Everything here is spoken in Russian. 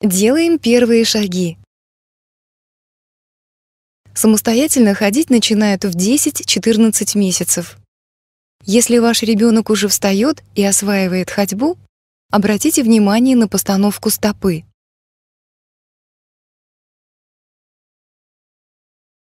Делаем первые шаги. Самостоятельно ходить начинают в 10-14 месяцев. Если ваш ребенок уже встает и осваивает ходьбу, обратите внимание на постановку стопы.